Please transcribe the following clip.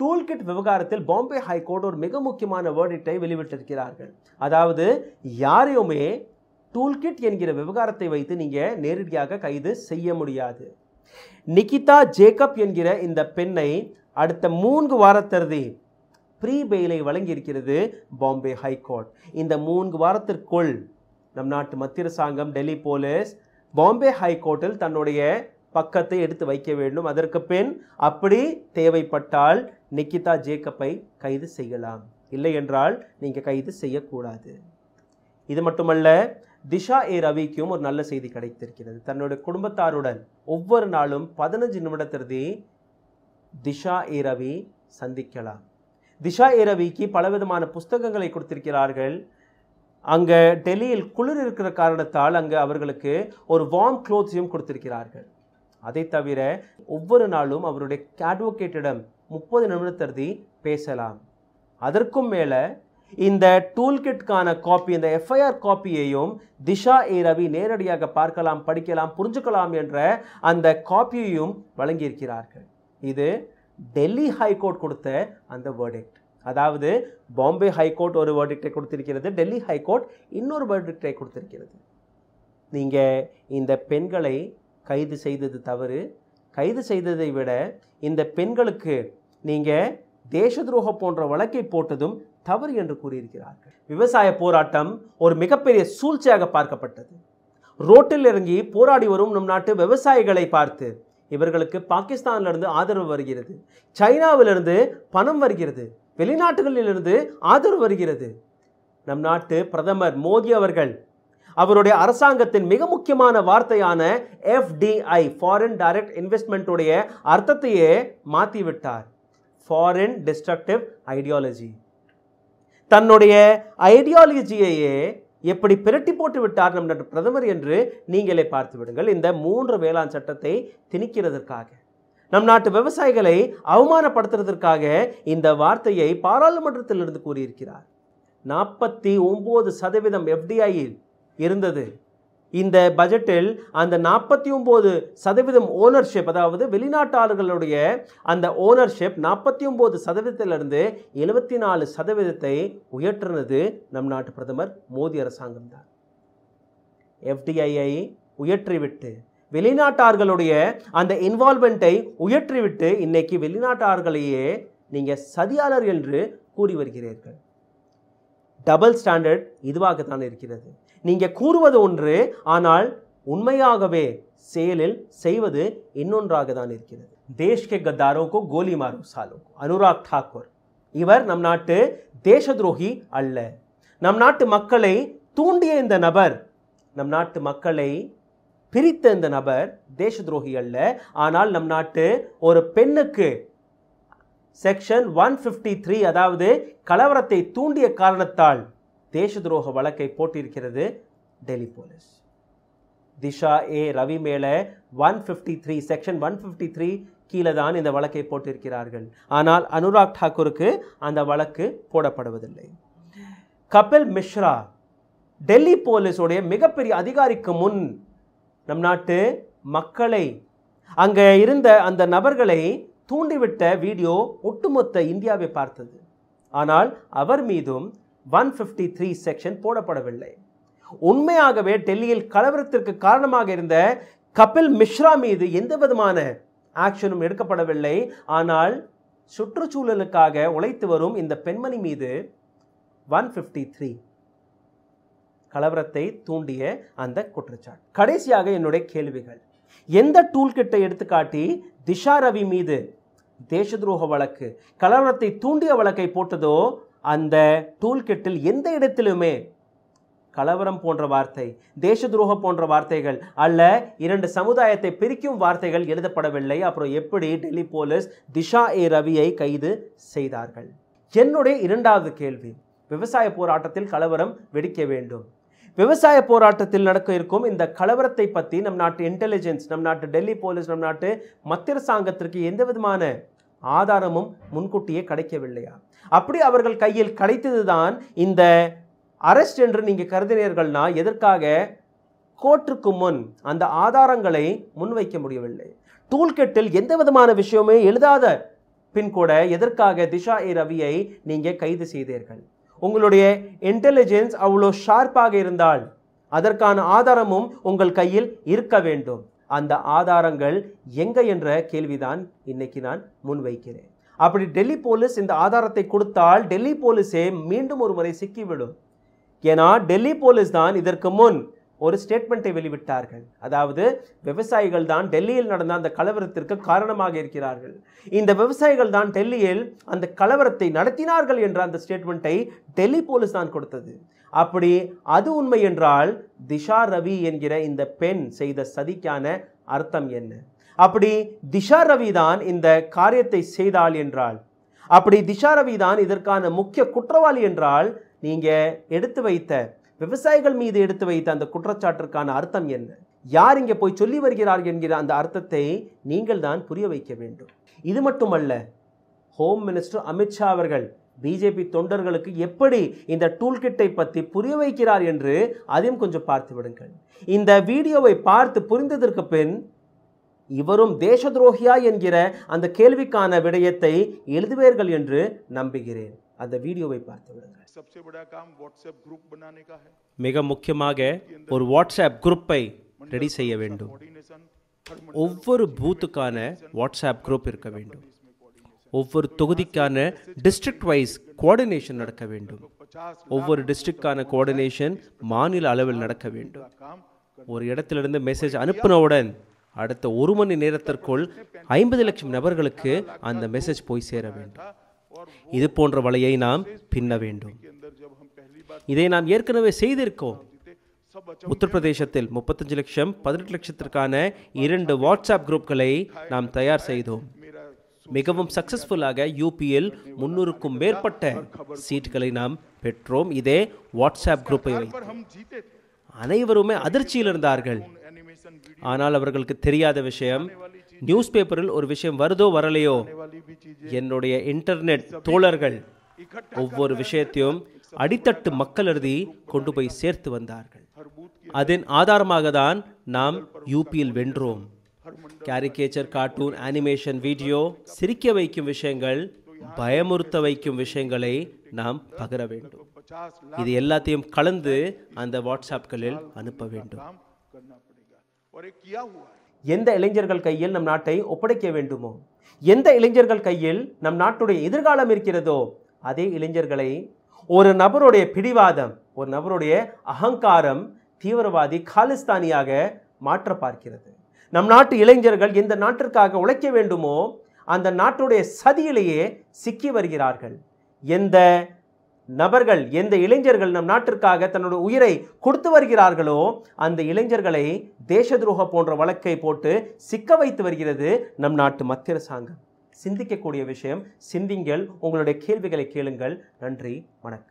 toolkit விவகாரத்தில் Bombay high court ஒரு மிக முக்கியமான வேர்டிட்டை வெளிவிட்டிருக்கிறார்கள் அதாவது யாரையுமே டூல்கிட் என்கிற விவகாரத்தை வைத்து நீங்கள் நேரடியாக கைது செய்ய முடியாது நிகிதா ஜேக்கப் என்கிற இந்த பெண்ணை அடுத்த மூன்று வாரத்தருதி ப்ரீ பெயிலை வழங்கியிருக்கிறது பாம்பே ஹைகோர்ட் இந்த மூன்று வாரத்திற்குள் நம் நாட்டு மத்திய அரசாங்கம் டெல்லி போலீஸ் பாம்பே ஹைகோர்ட்டில் தன்னுடைய பக்கத்தை எடுத்து வைக்க வேண்டும் அதற்கு பின் அப்படி தேவைப்பட்டால் நிக்கிதா ஜேக்கப்பை கைது செய்யலாம் இல்லை என்றால் நீங்கள் கைது செய்யக்கூடாது இது மட்டுமல்ல திஷா ஏ ரவிக்கும் ஒரு நல்ல செய்தி கிடைத்திருக்கிறது தன்னுடைய குடும்பத்தாருடன் ஒவ்வொரு நாளும் பதினஞ்சு நிமிடத்திற்கு திஷா ஏ ரவி சந்திக்கலாம் திஷா ஏ ரவிக்கு பலவிதமான புஸ்தகங்களை கொடுத்திருக்கிறார்கள் அங்கே டெல்லியில் குளிர் இருக்கிற காரணத்தால் அங்கே அவர்களுக்கு ஒரு வார்ம் குளோத்ஸையும் கொடுத்திருக்கிறார்கள் அதை தவிர ஒவ்வொரு நாளும் அவருடைய அட்வொகேட்டிடம் முப்பது நிமிடத்தருதி பேசலாம் அதற்கும் மேலே இந்த கிட்கான காப்பி இந்த எஃப்ஐஆர் காப்பியையும் திஷா ஏ ரவி நேரடியாக பார்க்கலாம் படிக்கலாம் புரிஞ்சுக்கலாம் என்ற அந்த காப்பியையும் வழங்கியிருக்கிறார்கள் இது டெல்லி ஹைகோர்ட் கொடுத்த அந்த வேர்டிக்ட் அதாவது பாம்பே ஹைகோர்ட் ஒரு வேர்டிக்டை கொடுத்திருக்கிறது டெல்லி ஹைகோர்ட் இன்னொரு வேர்டிக்டை கொடுத்திருக்கிறது நீங்கள் இந்த பெண்களை கைது செய்தது தவறு கைது செய்ததை விட இந்த பெண்களுக்கு நீங்கள் தேச துரோகம் போன்ற வழக்கை போட்டதும் தவறு என்று கூறியிருக்கிறார்கள் விவசாய போராட்டம் ஒரு மிகப்பெரிய சூழ்ச்சியாக பார்க்கப்பட்டது ரோட்டில் இறங்கி போராடி வரும் நம் நாட்டு விவசாயிகளை பார்த்து இவர்களுக்கு பாகிஸ்தானிலிருந்து ஆதரவு வருகிறது சைனாவிலிருந்து பணம் வருகிறது வெளிநாடுகளிலிருந்து ஆதரவு வருகிறது நம் நாட்டு பிரதமர் மோடி அவர்கள் அவருடைய அரசாங்கத்தின் மிக முக்கியமான வார்த்தையான எஃப்டிஐ ஃபாரின் டைரக்ட் இன்வெஸ்ட்மெண்ட்டுடைய அர்த்தத்தையே மாற்றிவிட்டார் ஃபாரின் டிஸ்ட்ரக்டிவ் ஐடியாலஜி தன்னுடைய ஐடியாலஜியையே எப்படி பிரட்டி போட்டு விட்டார் நம் பிரதமர் என்று நீங்களே பார்த்து விடுங்கள் இந்த மூன்று வேளாண் சட்டத்தை திணிக்கிறதற்காக நம் நாட்டு விவசாயிகளை அவமானப்படுத்துறதற்காக இந்த வார்த்தையை பாராளுமன்றத்திலிருந்து கூறியிருக்கிறார் நாற்பத்தி ஒம்பது சதவீதம் எஃப்டிஐயில் இருந்தது இந்த பட்ஜெட்டில் அந்த நாற்பத்தி ஒம்பது சதவீதம் ஓனர்ஷிப் அதாவது வெளிநாட்டாளர்களுடைய அந்த ஓனர்ஷிப் நாற்பத்தி ஒம்பது சதவீதத்திலிருந்து எழுபத்தி நாலு சதவீதத்தை உயற்றுனது நம் நாட்டு பிரதமர் மோடி அரசாங்கம் தான் எஃப்டிஐயை உயற்றிவிட்டு வெளிநாட்டார்களுடைய அந்த இன்வால்மெண்ட்டை உயற்றிவிட்டு இன்னைக்கு வெளிநாட்டார்களையே நீங்கள் சதியாளர் என்று கூறி வருகிறீர்கள் டபுள் ஸ்டாண்டர்ட் இதுவாகத்தான் இருக்கிறது நீங்கள் கூறுவது ஒன்று ஆனால் உண்மையாகவே செயலில் செய்வது இன்னொன்றாக தான் இருக்கிறது தேஷ் கே கத்தாரோக்கோ கோலி மாரும் சாலோக்கோ அனுராக் தாக்கூர் இவர் நம் நாட்டு தேச துரோகி அல்ல நம் நாட்டு மக்களை தூண்டிய இந்த நபர் நம் நாட்டு மக்களை பிரித்த இந்த நபர் தேச துரோகி அல்ல ஆனால் நம் நாட்டு ஒரு பெண்ணுக்கு செக்ஷன் ஒன் ஃபிஃப்டி த்ரீ அதாவது கலவரத்தை தூண்டிய காரணத்தால் தேச துரோக வழக்கை போட்டிருக்கிறது டெல்லி போலீஸ் திஷா ஏ ரவி மேலே one fifty three section one fifty three கீழே தான் இந்த வழக்கை போட்டிருக்கிறார்கள் ஆனால் அனுராக் டாக்கூருக்கு அந்த வழக்கு போடப்படுவதில்லை கபில் மிஸ்ரா டெல்லி போலீஸுடைய மிகப்பெரிய அதிகாரிக்கு முன் நம் நாட்டு மக்களை அங்கே இருந்த அந்த நபர்களை தூண்டிவிட்ட வீடியோ ஒட்டுமொத்த இந்தியாவை பார்த்தது ஆனால் அவர் மீதும் ஒன் ஃபிஃப்டி த்ரீ செக்ஷன் போடப்படவில்லை உண்மையாகவே டெல்லியில் கலவரத்திற்கு காரணமாக இருந்த கபில் மிஸ்ரா மீது எந்த விதமான ஆக்ஷனும் எடுக்கப்படவில்லை ஆனால் சுற்றுச்சூழலுக்காக உழைத்து வரும் இந்த பெண்மணி மீது ஒன் ஃபிஃப்டி த்ரீ கலவரத்தை தூண்டிய அந்த குற்றச்சாட்டு கடைசியாக என்னுடைய கேள்விகள் எந்த டூல் கிட்டை எடுத்துக்காட்டி திஷா ரவி மீது தேச துரோக வழக்கு கலவரத்தை தூண்டிய வழக்கை போட்டதோ அந்த டூல்கிட்டில் எந்த இடத்திலுமே கலவரம் போன்ற வார்த்தை தேச துரோக போன்ற வார்த்தைகள் அல்ல இரண்டு சமுதாயத்தை பிரிக்கும் வார்த்தைகள் எழுதப்படவில்லை அப்புறம் எப்படி டெல்லி போலீஸ் திஷா ஏ ரவியை கைது செய்தார்கள் என்னுடைய இரண்டாவது கேள்வி விவசாய போராட்டத்தில் கலவரம் வெடிக்க வேண்டும் விவசாய போராட்டத்தில் நடக்க இருக்கும் இந்த கலவரத்தை பற்றி நம் நாட்டு இன்டெலிஜென்ஸ் நம் நாட்டு டெல்லி போலீஸ் நம் நாட்டு மத்திய அரசாங்கத்திற்கு எந்த விதமான ஆதாரமும் முன்கூட்டியே கிடைக்கவில்லையா அப்படி அவர்கள் கையில் தான் இந்த அரெஸ்ட் என்று நீங்கள் கருதினீர்கள்னா எதற்காக கோர்ட்டுக்கு முன் அந்த ஆதாரங்களை முன்வைக்க முடியவில்லை டூல்கெட்டில் எந்த விதமான விஷயமே எழுதாத பின் கூட எதற்காக திஷா ஏ ரவியை நீங்கள் கைது செய்தீர்கள் உங்களுடைய இன்டெலிஜென்ஸ் அவ்வளோ ஷார்ப்பாக இருந்தால் அதற்கான ஆதாரமும் உங்கள் கையில் இருக்க வேண்டும் அந்த ஆதாரங்கள் எங்கே என்ற கேள்விதான் இன்னைக்கு நான் முன்வைக்கிறேன் அப்படி டெல்லி போலீஸ் இந்த ஆதாரத்தை கொடுத்தால் டெல்லி போலீஸே மீண்டும் ஒரு முறை சிக்கிவிடும் ஏன்னா டெல்லி போலீஸ் தான் இதற்கு முன் ஒரு ஸ்டேட்மெண்ட்டை வெளிவிட்டார்கள் அதாவது விவசாயிகள் தான் டெல்லியில் நடந்த அந்த கலவரத்திற்கு காரணமாக இருக்கிறார்கள் இந்த விவசாயிகள் தான் டெல்லியில் அந்த கலவரத்தை நடத்தினார்கள் என்ற அந்த ஸ்டேட்மெண்ட்டை டெல்லி போலீஸ் தான் கொடுத்தது அப்படி அது உண்மை என்றால் திஷா ரவி என்கிற இந்த பெண் செய்த சதிக்கான அர்த்தம் என்ன அப்படி திஷா ரவி தான் இந்த காரியத்தை செய்தாள் என்றால் அப்படி திஷா ரவி தான் இதற்கான முக்கிய குற்றவாளி என்றால் நீங்கள் எடுத்து வைத்த விவசாயிகள் மீது எடுத்து வைத்த அந்த குற்றச்சாட்டிற்கான அர்த்தம் என்ன யார் இங்கே போய் சொல்லி வருகிறார் என்கிற அந்த அர்த்தத்தை நீங்கள் தான் புரிய வைக்க வேண்டும் இது மட்டுமல்ல ஹோம் மினிஸ்டர் அமித்ஷா அவர்கள் பிஜேபி தொண்டர்களுக்கு எப்படி இந்த டூல்கிட்டை பற்றி புரிய வைக்கிறார் என்று அதையும் கொஞ்சம் பார்த்து விடுங்கள் இந்த வீடியோவை பார்த்து புரிந்ததற்கு பின் இவரும் தேச துரோகியா என்கிற அந்த கேள்விக்கான விடயத்தை எழுதுவீர்கள் என்று நம்புகிறேன் அந்த வீடியோவை பார்த்து விடுங்கள் மிக முக்கியமாக ஒரு வாட்ஸ்அப் குரூப்பை ரெடி செய்ய வேண்டும் ஒவ்வொரு பூத்துக்கான வாட்ஸ்அப் குரூப் இருக்க வேண்டும் ஒவ்வொரு தொகுதிக்கான டிஸ்ட்ரிக்ட் வைஸ் கோஆர்டினேஷன் நடக்க வேண்டும் ஒவ்வொரு டிஸ்ட்ரிக்டான கோஆர்டினேஷன் மாநில அளவில் நடக்க வேண்டும் ஒரு இடத்திலிருந்து மெசேஜ் அனுப்பினவுடன் அடுத்த ஒரு மணி நேரத்திற்குள் ஐம்பது லட்சம் நபர்களுக்கு அந்த மெசேஜ் போய் சேர வேண்டும் இது போன்ற வலையை நாம் பின்ன வேண்டும் இதை நாம் ஏற்கனவே செய்திருக்கோம் உத்தரப்பிரதேசத்தில் முப்பத்தஞ்சு லட்சம் பதினெட்டு லட்சத்திற்கான இரண்டு வாட்ஸ்அப் குரூப்களை நாம் தயார் செய்தோம் மிகவும் சக்சஸ்ஃபுல்லாக யூபியில் முன்னூறுக்கும் மேற்பட்ட சீட்டுகளை நாம் பெற்றோம் இதே வாட்ஸ்அப் குரூப்பை அனைவருமே அதிர்ச்சியில் இருந்தார்கள் ஆனால் அவர்களுக்கு தெரியாத விஷயம் நியூஸ் பேப்பரில் ஒரு விஷயம் வருதோ வரலையோ என்னுடைய இன்டர்நெட் தோழர்கள் ஒவ்வொரு விஷயத்தையும் அடித்தட்டு மக்கள் எழுதி கொண்டு போய் சேர்த்து வந்தார்கள் அதன் ஆதாரமாக தான் நாம் யூபியில் வென்றோம் கேரிகேச்சர் கார்ட்டூன் அனிமேஷன் வீடியோ சிரிக்க வைக்கும் விஷயங்கள் பயமுறுத்த வைக்கும் விஷயங்களை நாம் பகிர வேண்டும் இது எல்லாத்தையும் கலந்து அந்த வாட்ஸ்அப்களில் அனுப்ப வேண்டும் எந்த இளைஞர்கள் கையில் நம் நாட்டை ஒப்படைக்க வேண்டுமோ எந்த இளைஞர்கள் கையில் நம் நாட்டுடைய எதிர்காலம் இருக்கிறதோ அதே இளைஞர்களை ஒரு நபருடைய பிடிவாதம் ஒரு நபருடைய அகங்காரம் தீவிரவாதி காலிஸ்தானியாக மாற்ற பார்க்கிறது நம் நாட்டு இளைஞர்கள் எந்த நாட்டிற்காக உழைக்க வேண்டுமோ அந்த நாட்டுடைய சதியிலேயே சிக்கி வருகிறார்கள் எந்த நபர்கள் எந்த இளைஞர்கள் நம் நாட்டிற்காக தன்னுடைய உயிரை கொடுத்து வருகிறார்களோ அந்த இளைஞர்களை தேச துரோக போன்ற வழக்கை போட்டு சிக்க வைத்து வருகிறது நம் நாட்டு மத்திய அரசாங்கம் சிந்திக்கக்கூடிய விஷயம் சிந்திங்கள் உங்களுடைய கேள்விகளை கேளுங்கள் நன்றி வணக்கம்